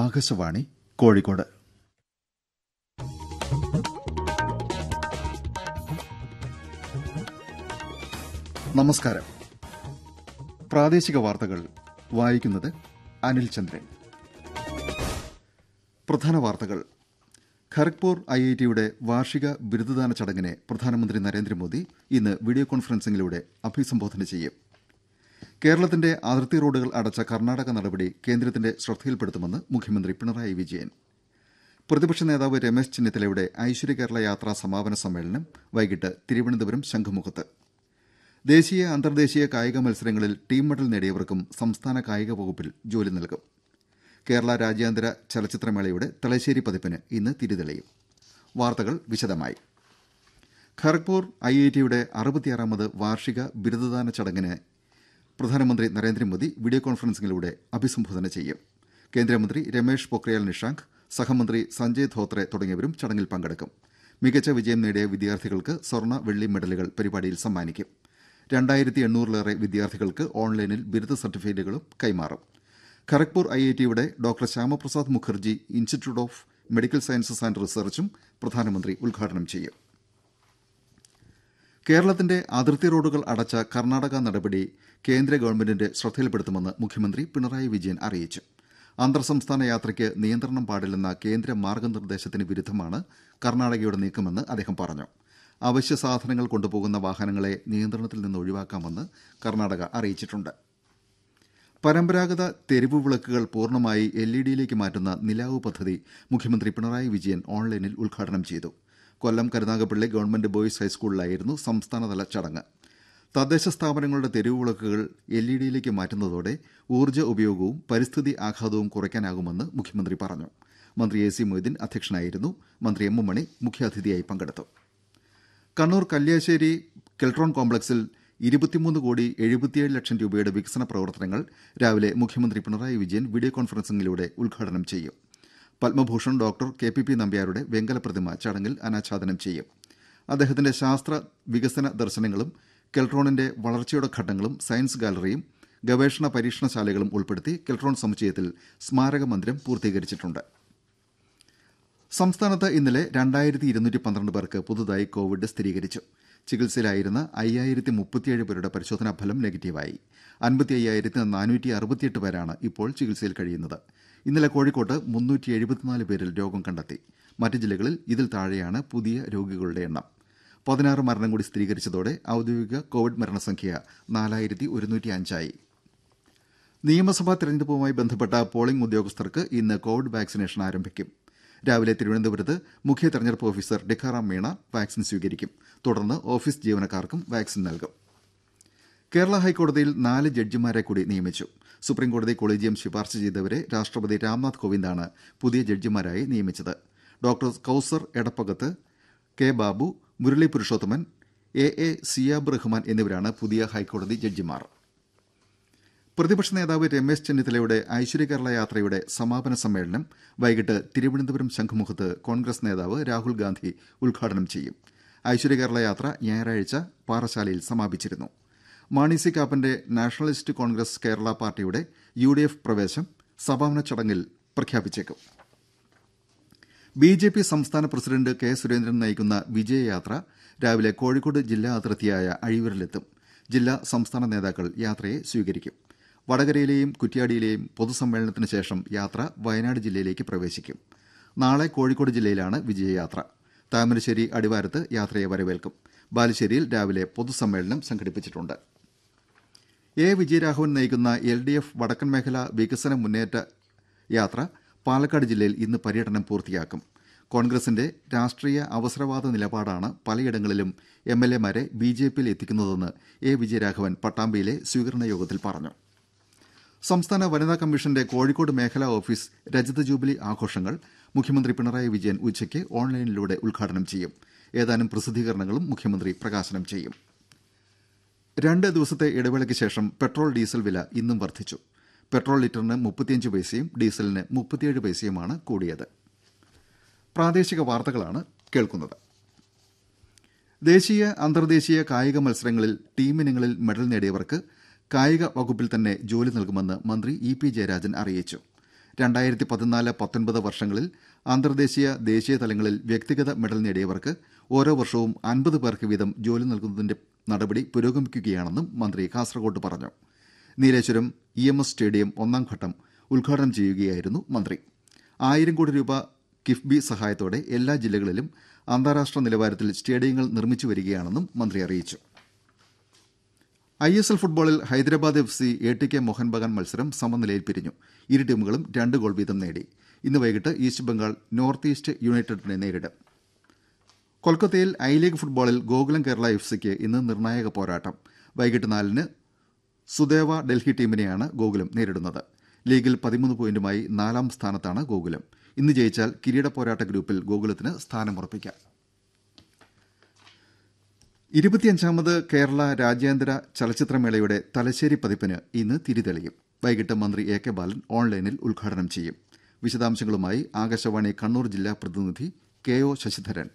ആകാശവാണി കോഴിക്കോട് നമസ്കാരം പ്രാദേശിക വാർത്തകൾ വായിക്കുന്നത് അനിൽ ചന്ദ്രൻ പ്രധാന വാർത്തകൾ ഖരഗ്പൂർ ഐ ഐ ടിയുടെ വാർഷിക ബിരുദദാന ചടങ്ങിനെ പ്രധാനമന്ത്രി നരേന്ദ്രമോദി ഇന്ന് വീഡിയോ കോൺഫറൻസിംഗിലൂടെ അഭിസംബോധന ചെയ്യും കേരളത്തിന്റെ അതിർത്തി റോഡുകൾ അടച്ച കർണാടക നടപടി കേന്ദ്രത്തിന്റെ ശ്രദ്ധയിൽപ്പെടുത്തുമെന്ന് മുഖ്യമന്ത്രി പിണറായി വിജയൻ പ്രതിപക്ഷ നേതാവ് രമേശ് ചെന്നിത്തലയുടെ ഐശ്വര്യ കേരള യാത്രാ സമാപന സമ്മേളനം വൈകിട്ട് തിരുവനന്തപുരം ശംഖുമുഖത്ത് ദേശീയ അന്തർദേശീയ കായിക മത്സരങ്ങളിൽ ടീം മെഡൽ നേടിയവർക്കും സംസ്ഥാന കായിക വകുപ്പിൽ ജോലി നൽകും കേരള രാജ്യാന്തര ചലച്ചിത്രമേളയുടെ തലശ്ശേരി പതിപ്പിന് ഇന്ന് തിരിതെളിയും വാർത്തകൾ വിശദമായി ഖർഗ്പൂർ ഐ ഐ ടിയുടെ അറുപത്തിയാറാമത് വാർഷിക ബിരുദദാന ചടങ്ങിന് പ്രധാനമന്ത്രി നരേന്ദ്രമോദി വീഡിയോ കോൺഫറൻസിംഗിലൂടെ അഭിസംബോധന ചെയ്യും കേന്ദ്രമന്ത്രി രമേഷ് പൊക്രിയാൽ നിഷാങ്ക് സഹമന്ത്രി സഞ്ജയ് ധോത്രെ തുടങ്ങിയവരും ചടങ്ങിൽ പങ്കെടുക്കും മികച്ച വിജയം നേടിയ വിദ്യാർത്ഥികൾക്ക് സ്വർണ്ണ വെള്ളി മെഡലുകൾ പരിപാടിയിൽ സമ്മാനിക്കും രണ്ടായിരത്തി എണ്ണൂറിലേറെ വിദ്യാർത്ഥികൾക്ക് ഓൺലൈനിൽ ബിരുദ സർട്ടിഫിക്കറ്റുകളും കൈമാറും ഖരഗ്പൂർ ഐ ഐ ടിയുടെ doctor Shyama Prasad Mukherjee institute of medical sciences and റിസർച്ചും പ്രധാനമന്ത്രി ഉദ്ഘാടനം ചെയ്യും കേരളത്തിന്റെ അതിർത്തി റോഡുകൾ അടച്ച കർണാടക നടപടി കേന്ദ്ര ഗവൺമെന്റിന്റെ ശ്രദ്ധയിൽപ്പെടുത്തുമെന്ന് മുഖ്യമന്ത്രി പിണറായി വിജയൻ അറിയിച്ചു അന്തർ സംസ്ഥാന യാത്രയ്ക്ക് നിയന്ത്രണം പാടില്ലെന്ന കേന്ദ്ര മാർഗനിർദ്ദേശത്തിന് വിരുദ്ധമാണ് കർണാടകയുടെ നീക്കമെന്ന് അദ്ദേഹം പറഞ്ഞു അവശ്യ സാധനങ്ങൾ കൊണ്ടുപോകുന്ന വാഹനങ്ങളെ നിയന്ത്രണത്തിൽ നിന്ന് ഒഴിവാക്കാമെന്ന് കർണാടക അറിയിച്ചിട്ടുണ്ട് പരമ്പരാഗത തെരുവ് വിളക്കുകൾ പൂർണ്ണമായി എൽ ഇ ഡിയിലേക്ക് മാറ്റുന്ന നിലാവ് പദ്ധതി മുഖ്യമന്ത്രി പിണറായി വിജയൻ ഓൺലൈനിൽ ഉദ്ഘാടനം ചെയ്തു കൊല്ലം കരുനാഗപ്പള്ളി ഗവൺമെന്റ് ബോയ്സ് ഹൈസ്കൂളിലായിരുന്നു സംസ്ഥാനതല ചടങ്ങ് തദ്ദേശ സ്ഥാപനങ്ങളുടെ തെരുവു വിളക്കുകൾ എൽ ഇ ഡിയിലേക്ക് മാറ്റുന്നതോടെ ഊർജ്ജ ഉപയോഗവും പരിസ്ഥിതി ആഘാതവും കുറയ്ക്കാനാകുമെന്ന് മുഖ്യമന്ത്രി പറഞ്ഞു മന്ത്രി എ സി മൊയ്തീൻ അധ്യക്ഷനായിരുന്നു മന്ത്രി എം എം മണി മുഖ്യാതിഥിയായി പങ്കെടുത്തു കണ്ണൂർ കല്യാശ്ശേരി കെൽട്രോൺ കോംപ്ലക്സിൽ ഇരുപത്തിമൂന്ന് കോടി എഴുപത്തിയേഴ് ലക്ഷം രൂപയുടെ വികസന പ്രവർത്തനങ്ങൾ രാവിലെ മുഖ്യമന്ത്രി പിണറായി വിജയൻ വീഡിയോ കോൺഫറൻസിംഗിലൂടെ ഉദ്ഘാടനം ചെയ്യും Padma Bhushan doctor K P P നമ്പ്യാരുടെ വെങ്കല പ്രതിമ ചടങ്ങിൽ അനാച്ഛാദനം ചെയ്യും അദ്ദേഹത്തിന്റെ ശാസ്ത്ര വികസന ദർശനങ്ങളും കെൽട്രോണിന്റെ വളർച്ചയുടെ ഘട്ടങ്ങളും സയൻസ് ഗാലറിയും ഗവേഷണ പരീക്ഷണശാലകളും ഉൾപ്പെടുത്തി കെൽട്രോൺ സമുച്ചയത്തിൽ സ്മാരക മന്ദിരം പൂർത്തീകരിച്ചിട്ടുണ്ട് സംസ്ഥാനത്ത് ഇന്നലെ രണ്ടായിരത്തി ഇരുന്നൂറ്റി പന്ത്രണ്ട് പേർക്ക് പുതുതായി കോവിഡ് സ്ഥിരീകരിച്ചു ചികിത്സയിലായിരുന്ന അയ്യായിരത്തി മുപ്പത്തിയേഴ് പേരുടെ പരിശോധനാ ഫലം നെഗറ്റീവായി അൻപത്തി അയ്യായിരത്തി നാനൂറ്റി അറുപത്തിയെട്ട് പേരാണ് ഇപ്പോൾ ചികിത്സയിൽ കഴിയുന്നത് ഇന്നലെ കോഴിക്കോട്ട് മുന്നൂറ്റി എഴുപത്തിനാല് പേരിൽ രോഗം കണ്ടെത്തി മറ്റ് ജില്ലകളിൽ ഇതിൽ താഴെയാണ് പുതിയ രോഗികളുടെ എണ്ണം പതിനാറ് മരണം കൂടി സ്ഥിരീകരിച്ചതോടെ ഔദ്യോഗിക കോവിഡ് മരണസംഖ്യ നാലായിരത്തി ഒരുന്നൂറ്റി അഞ്ചായി നിയമസഭാ തെരഞ്ഞെടുപ്പുമായി ബന്ധപ്പെട്ട പോളിംഗ് ഉദ്യോഗസ്ഥർക്ക് ഇന്ന് കോവിഡ് വാക്സിനേഷൻ ആരംഭിക്കും രാവിലെ തിരുവനന്തപുരത്ത് മുഖ്യ തെരഞ്ഞെടുപ്പ് ഓഫീസർ ടിക്കാറാം മീണ വാക്സിൻ സ്വീകരിക്കും തുടർന്ന് ഓഫീസ് ജീവനക്കാർക്കും വാക്സിൻ നൽകും കേരള ഹൈക്കോടതിയിൽ നാല് ജഡ്ജിമാരെ കൂടി നിയമിച്ചു സുപ്രീംകോടതി കൊളീജിയം ശുപാർശ ചെയ്തവരെ രാഷ്ട്രപതി രാംനാഥ് കോവിന്ദാണ് പുതിയ ജഡ്ജിമാരായി നിയമിച്ചത് doctor Kauser Edappagath K Babu Murali Purushothaman A A Siyab Rahman എന്നിവരാണ് പുതിയ ഹൈക്കോടതി ജഡ്ജിമാർ പ്രതിപക്ഷ നേതാവ് രമേശ് ചെന്നിത്തലയുടെ ഐശ്വര്യ കേരള യാത്രയുടെ സമാപന സമ്മേളനം വൈകിട്ട് തിരുവനന്തപുരം ശംഖുമുഖത്ത് കോൺഗ്രസ് നേതാവ് രാഹുൽ ഗാന്ധി ഉദ്ഘാടനം ചെയ്യും ഐശ്വര്യ കേരള യാത്ര ഞായറാഴ്ച പാറശാലയിൽ സമാപിച്ചിരുന്നു മാണി സി കാപ്പന്റെ നാഷണലിസ്റ്റ് കോൺഗ്രസ് കേരള പാർട്ടിയുടെ യുഡിഎഫ് പ്രവേശം സമാപന ചടങ്ങിൽ പ്രഖ്യാപിച്ചേക്കും ബിജെപി സംസ്ഥാന പ്രസിഡന്റ് കെ സുരേന്ദ്രൻ നയിക്കുന്ന വിജയയാത്ര രാവിലെ കോഴിക്കോട് ജില്ലാ അതിർത്തിയായ അഴിയൂരിലെത്തും ജില്ലാ സംസ്ഥാന നേതാക്കൾ യാത്രയെ സ്വീകരിക്കും വടകരയിലെയും കുറ്റ്യാടിയിലെയും പൊതുസമ്മേളനത്തിന് ശേഷം യാത്ര വയനാട് ജില്ലയിലേക്ക് പ്രവേശിക്കും നാളെ കോഴിക്കോട് ജില്ലയിലാണ് വിജയയാത്ര താമരശ്ശേരി അടിവാരത്ത് യാത്രയെ വരവേൽക്കും ബാലുശ്ശേരിയിൽ രാവിലെ പൊതുസമ്മേളനം സംഘടിപ്പിച്ചിട്ടുണ്ട് എ വിജയരാഘവൻ നയിക്കുന്ന എൽഡിഎഫ് വടക്കൻ മേഖലാ വികസന മുന്നേറ്റ യാത്ര പാലക്കാട് ജില്ലയിൽ ഇന്ന് പര്യടനം പൂർത്തിയാക്കും കോൺഗ്രസിന്റെ രാഷ്ട്രീയ അവസരവാദ നിലപാടാണ് പലയിടങ്ങളിലും ജെ പിയിൽ എത്തിക്കുന്നതെന്ന് എ വിജയരാഘവൻ പട്ടാമ്പിയിലെ സ്വീകരണ യോഗത്തിൽ പറഞ്ഞു സംസ്ഥാന വനിതാ കമ്മീഷന്റെ കോഴിക്കോട് മേഖലാ ഓഫീസ് രജത ജൂബിലി ആഘോഷങ്ങൾ മുഖ്യമന്ത്രി പിണറായി വിജയൻ ഉച്ചയ്ക്ക് ഓൺലൈനിലൂടെ ഉദ്ഘാടനം ചെയ്യും ഏതാനും പ്രസിദ്ധീകരണങ്ങളും മുഖ്യമന്ത്രി പ്രകാശനം ചെയ്യും രണ്ട് ദിവസത്തെ ഇടവേളയ്ക്ക് ശേഷം പെട്രോൾ ഡീസൽ വില ഇന്നും വർധിച്ചു പെട്രോൾ ലിറ്ററിന് മുപ്പത്തിയഞ്ച് പൈസയും ഡീസലിന് മുപ്പത്തിയേഴ് പൈസയുമാണ് കൂടിയത് കേൾക്കുന്നത് ദേശീയ അന്തർദേശീയ കായിക മത്സരങ്ങളിൽ ടീമിനങ്ങളിൽ മെഡൽ നേടിയവർക്ക് കായിക വകുപ്പിൽ തന്നെ ജോലി നൽകുമെന്ന് മന്ത്രി ഇ പി ജയരാജൻ അറിയിച്ചു രണ്ടായിരത്തി പതിനാല് പത്തൊൻപത് വർഷങ്ങളിൽ അന്തർദേശീയ ദേശീയ തലങ്ങളിൽ വ്യക്തിഗത മെഡൽ നേടിയവർക്ക് ഓരോ വർഷവും അൻപത് പേർക്ക് വീതം ജോലി നൽകുന്നതിന്റെ നടപടി പുരോഗമിക്കുകയാണെന്നും മന്ത്രി കാസർകോട്ട് പറഞ്ഞു Nileshwaram E M S stadium ഒന്നാം ഘട്ടം ഉദ്ഘാടനം ചെയ്യുകയായിരുന്നു മന്ത്രി ആയിരം കോടി രൂപ കിഫ്ബി സഹായത്തോടെ എല്ലാ ജില്ലകളിലും അന്താരാഷ്ട്ര നിലവാരത്തിൽ സ്റ്റേഡിയങ്ങൾ നിർമ്മിച്ചു വരികയാണെന്നും മന്ത്രി അറിയിച്ചു ഐ എസ് എൽ ഫുട്ബോളിൽ Hyderabad F C A T K Mohun Bagan മത്സരം സമനിലയിൽ പിരിഞ്ഞു ഇരു ടീമുകളും രണ്ട് ഗോൾ വീതം നേടി ഇന്ന് വൈകിട്ട് ഈസ്റ്റ് ബംഗാൾ നോർത്ത് ഈസ്റ്റ് യുണൈറ്റഡിനെ നേരിടും കൊൽക്കത്തയിൽ ഐ ലീഗ് ഫുട്ബോളിൽ ഗോകുലം കേരള എഫ് സിക്ക് ഇന്ന് നിർണായക പോരാട്ടം വൈകിട്ട് നാലിന് സുദേവ ഡൽഹി ടീമിനെയാണ് ഗോകുലം നേരിടുന്നത് ലീഗിൽ പതിമൂന്ന് പോയിന്റുമായി നാലാം സ്ഥാനത്താണ് ഗോകുലം ഇന്ന് ജയിച്ചാൽ കിരീട പോരാട്ട ഗ്രൂപ്പിൽ ഗോകുലത്തിന് സ്ഥാനമുറപ്പിക്കാം ഇരുപത്തിയഞ്ചാമത് കേരള രാജ്യാന്തര ചലച്ചിത്രമേളയുടെ തലശ്ശേരി പതിപ്പിന് ഇന്ന് തിരിതെളിയും വൈകിട്ട് മന്ത്രി എ കെ ബാലൻ ഓൺലൈനിൽ ഉദ്ഘാടനം ചെയ്യും വിശദാംശങ്ങളുമായി ആകാശവാണി കണ്ണൂർ ജില്ലാ പ്രതിനിധി K O Sasidharan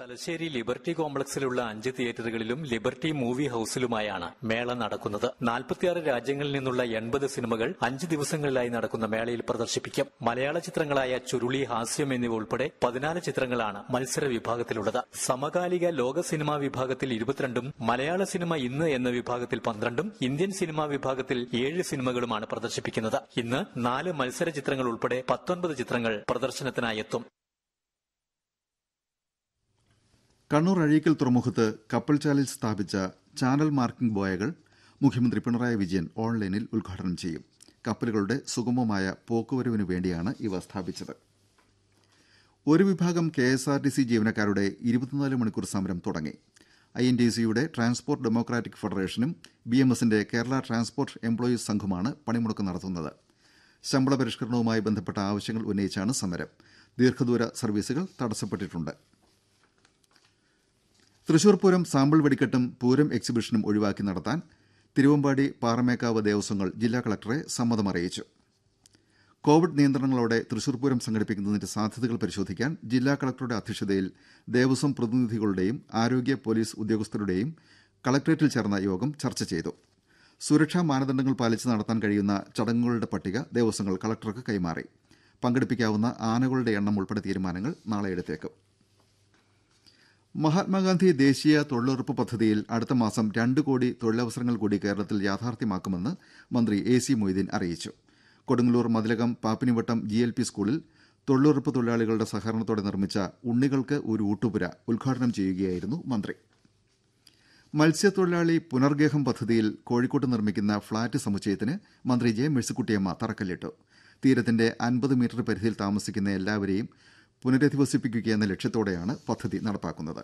Thalassery Liberty കോംപ്ലക്സിലുള്ള അഞ്ച് തിയേറ്ററുകളിലും ലിബർട്ടി മൂവി ഹൌസിലുമായാണ് മേള നടക്കുന്നത് നാൽപ്പത്തിയാറ് രാജ്യങ്ങളിൽ നിന്നുള്ള എൺപത് സിനിമകൾ അഞ്ച് ദിവസങ്ങളിലായി നടക്കുന്ന മേളയിൽ പ്രദർശിപ്പിക്കും മലയാള ചിത്രങ്ങളായ ചുരുളി ഹാസ്യം എന്നിവ ഉൾപ്പെടെ പതിനാല് ചിത്രങ്ങളാണ് മത്സര വിഭാഗത്തിലുള്ളത് സമകാലിക ലോക സിനിമാ വിഭാഗത്തിൽ ഇരുപത്തിരണ്ടും മലയാള സിനിമ ഇന്ന് എന്ന വിഭാഗത്തിൽ പന്ത്രണ്ടും ഇന്ത്യൻ സിനിമാ വിഭാഗത്തിൽ ഏഴ് സിനിമകളുമാണ് പ്രദർശിപ്പിക്കുന്നത് ഇന്ന് നാല് മത്സര ചിത്രങ്ങൾ ഉൾപ്പെടെ പത്തൊൻപത് ചിത്രങ്ങൾ പ്രദർശനത്തിനായെത്തും കണ്ണൂർ അഴീക്കൽ തുറമുഖത്ത് കപ്പൽചാലിൽ സ്ഥാപിച്ച ചാനൽ മാർക്കിംഗ് ബോയകൾ മുഖ്യമന്ത്രി പിണറായി വിജയൻ ഓൺലൈനിൽ ഉദ്ഘാടനം ചെയ്യും കപ്പലുകളുടെ സുഗമമായ പോക്കുവരവിന് വേണ്ടിയാണ് ഇവ സ്ഥാപിച്ചത് ഒരു വിഭാഗം K S R T C ജീവനക്കാരുടെ ഇരുപത്തിനാല് മണിക്കൂർ സമരം തുടങ്ങി ഐ എൻ ടി സിയുടെ ട്രാൻസ്പോർട്ട് ഡെമോക്രാറ്റിക് ഫെഡറേഷനും ബി എം എസിന്റെ കേരള ട്രാൻസ്പോർട്ട് എംപ്ലോയീസ് സംഘമാണ് പണിമുടക്ക് നടത്തുന്നത് ശമ്പള പരിഷ്കരണവുമായി ബന്ധപ്പെട്ട ആവശ്യങ്ങൾ ഉന്നയിച്ചാണ് സമരം ദീർഘദൂര സർവീസുകൾ തടസ്സപ്പെട്ടിട്ടുണ്ട് തൃശൂർ പൂരം സാമ്പിൾ വെടിക്കെട്ടും പൂരം എക്സിബിഷനും ഒഴിവാക്കി നടത്താൻ തിരുവമ്പാടി പാറമേക്കാവ് ദേവസ്വങ്ങൾ ജില്ലാ കലക്ടറെ അറിയിച്ചു കോവിഡ് നിയന്ത്രണങ്ങളോടെ തൃശൂർ പൂരം സംഘടിപ്പിക്കുന്നതിന്റെ സാധ്യതകൾ പരിശോധിക്കാൻ ജില്ലാ കലക്ടറുടെ അധ്യക്ഷതയിൽ ദേവസ്വം പ്രതിനിധികളുടെയും ആരോഗ്യ പോലീസ് ഉദ്യോഗസ്ഥരുടെയും കളക്ടറേറ്റിൽ ചേർന്ന യോഗം ചർച്ച ചെയ്തു സുരക്ഷാ മാനദണ്ഡങ്ങൾ പാലിച്ച് നടത്താൻ കഴിയുന്ന ചടങ്ങുകളുടെ പട്ടിക ദേവസ്വങ്ങൾ കളക്ടർക്ക് കൈമാറി പങ്കെടുപ്പിക്കാവുന്ന ആനകളുടെ എണ്ണം ഉൾപ്പെടെ തീരുമാനങ്ങൾ നാളെ എടുത്തേക്കും മഹാത്മാഗാന്ധി ദേശീയ തൊഴിലുറപ്പ് പദ്ധതിയിൽ അടുത്ത മാസം രണ്ട് കോടി തൊഴിലവസരങ്ങൾ കൂടി കേരളത്തിൽ യാഥാർത്ഥ്യമാക്കുമെന്ന് മന്ത്രി എ സി മൊയ്തീൻ അറിയിച്ചു Kodungallur Mathilakam Pappinivattam G L P സ്കൂളിൽ തൊഴിലുറപ്പ് തൊഴിലാളികളുടെ സഹകരണത്തോടെ നിർമ്മിച്ച ഉണ്ണികൾക്ക് ഒരു ഊട്ടുപുര ഉദ്ഘാടനം ചെയ്യുകയായിരുന്നു മന്ത്രി മത്സ്യത്തൊഴിലാളി പുനർഗേഹം പദ്ധതിയിൽ കോഴിക്കോട്ട് നിർമ്മിക്കുന്ന ഫ്ളാറ്റ് സമുച്ചയത്തിന് മന്ത്രി ജെ മേഴ്സിക്കുട്ടിയമ്മ തറക്കല്ലിട്ടു തീരത്തിന്റെ അൻപത് മീറ്റർ പരിധിയിൽ താമസിക്കുന്ന എല്ലാവരെയും പുനരധിവസിപ്പിക്കുകയെന്ന ലക്ഷ്യത്തോടെയാണ് പദ്ധതി നടപ്പാക്കുന്നത്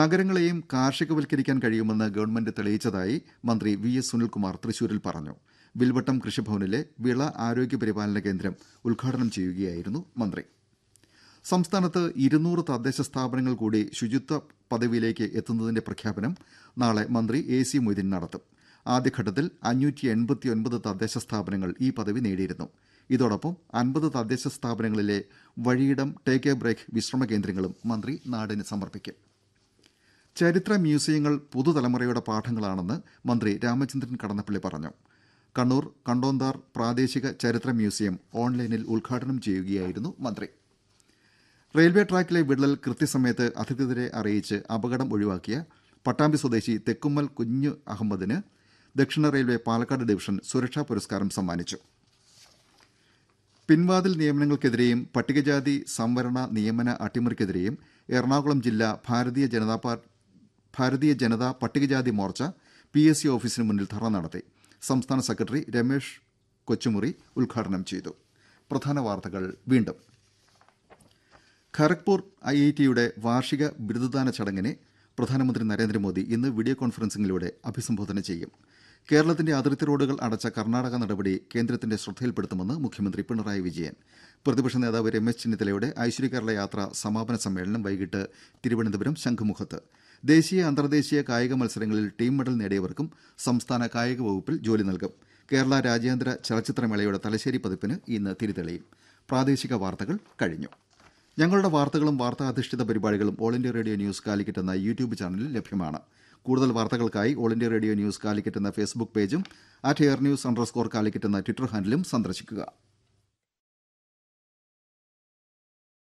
നഗരങ്ങളെയും കാർഷികവൽക്കരിക്കാൻ കഴിയുമെന്ന് ഗവൺമെന്റ് തെളിയിച്ചതായി മന്ത്രി വി എസ് സുനിൽകുമാർ തൃശൂരിൽ പറഞ്ഞു വിൽവട്ടം കൃഷിഭവനിലെ വിള ആരോഗ്യ പരിപാലന കേന്ദ്രം ഉദ്ഘാടനം ചെയ്യുകയായിരുന്നു മന്ത്രി സംസ്ഥാനത്ത് ഇരുന്നൂറ് തദ്ദേശ സ്ഥാപനങ്ങൾ കൂടി ശുചിത്വ പദവിയിലേക്ക് എത്തുന്നതിന്റെ പ്രഖ്യാപനം നാളെ മന്ത്രി എ സി മൊയ്തീൻ നടത്തും ആദ്യഘട്ടത്തിൽ അഞ്ഞൂറ്റി എൺപത്തി ഒൻപത് തദ്ദേശ സ്ഥാപനങ്ങൾ ഈ പദവി നേടിയിരുന്നു ഇതോടൊപ്പം അൻപത് തദ്ദേശ സ്ഥാപനങ്ങളിലെ വഴിയിടം ടേക്ക് എ ബ്രേക്ക് വിശ്രമ കേന്ദ്രങ്ങളും മന്ത്രി നാടിന് സമർപ്പിക്കും ചരിത്ര മ്യൂസിയങ്ങൾ പുതുതലമുറയുടെ പാഠങ്ങളാണെന്ന് മന്ത്രി രാമചന്ദ്രൻ കടന്നപ്പള്ളി പറഞ്ഞു കണ്ണൂർ കണ്ടോന്താർ പ്രാദേശിക ചരിത്ര മ്യൂസിയം ഓൺലൈനിൽ ഉദ്ഘാടനം ചെയ്യുകയായിരുന്നു മന്ത്രി റെയിൽവേ ട്രാക്കിലെ വിള്ളൽ കൃത്യസമയത്ത് അധികൃതരെ അറിയിച്ച് അപകടം ഒഴിവാക്കിയ പട്ടാമ്പി സ്വദേശി തെക്കുമ്മൽ കുഞ്ഞു അഹമ്മദിന് ദക്ഷിണ റെയിൽവേ പാലക്കാട് ഡിവിഷൻ സുരക്ഷാ പുരസ്കാരം സമ്മാനിച്ചു പിൻവാതിൽ നിയമനങ്ങൾക്കെതിരെയും പട്ടികജാതി സംവരണ നിയമന അട്ടിമറിക്കെതിരെയും എറണാകുളം ജില്ലാ ഭാരതീയ ജനതാ ഭാരതീയ ജനതാ പട്ടികജാതി മോർച്ച പി എസ് സി ഓഫീസിന് മുന്നിൽ ധർണ നടത്തി സംസ്ഥാന സെക്രട്ടറി രമേഷ് കൊച്ചുമുറി ഉദ്ഘാടനം ചെയ്തു പ്രധാന വാർത്തകൾ വീണ്ടും ഖരഗ്പൂർ ഐ ഐ ടിയുടെ വാർഷിക ബിരുദദാന ചടങ്ങിനെ പ്രധാനമന്ത്രി നരേന്ദ്രമോദി ഇന്ന് വീഡിയോ കോൺഫറൻസിംഗിലൂടെ അഭിസംബോധന ചെയ്യും കേരളത്തിന്റെ അതിർത്തി റോഡുകൾ അടച്ച കർണാടക നടപടി കേന്ദ്രത്തിന്റെ ശ്രദ്ധയിൽപ്പെടുത്തുമെന്ന് മുഖ്യമന്ത്രി പിണറായി വിജയൻ പ്രതിപക്ഷ നേതാവ് രമേശ് ചെന്നിത്തലയുടെ കേരള യാത്ര സമാപന സമ്മേളനം വൈകിട്ട് തിരുവനന്തപുരം ശംഖുമുഖത്ത് ദേശീയ അന്തർദേശീയ കായിക മത്സരങ്ങളിൽ ടീം മെഡൽ നേടിയവർക്കും സംസ്ഥാന കായിക വകുപ്പിൽ ജോലി നൽകും കേരള രാജ്യാന്തര ചലച്ചിത്രമേളയുടെ തലശ്ശേരി പതിപ്പിന് ഇന്ന് തിരിതെളിയും പ്രാദേശിക വാർത്തകൾ കഴിഞ്ഞു ഞങ്ങളുടെ വാർത്തകളും വാർത്താധിഷ്ഠിത പരിപാടികളും All India Radio News Calicut എന്ന യൂട്യൂബ് ചാനലിൽ ലഭ്യമാണ് കൂടുതൽ വാർത്തകൾക്കായി All India Radio News Calicut എന്ന ഫേസ്ബുക്ക് പേജും അറ്റ് എയർന്യൂസ് അണ്ടർസ്കോർ കാലിക്കറ്റ് എന്ന ട്വിറ്റർ ഹാൻഡിലും സന്ദർശിക്കുക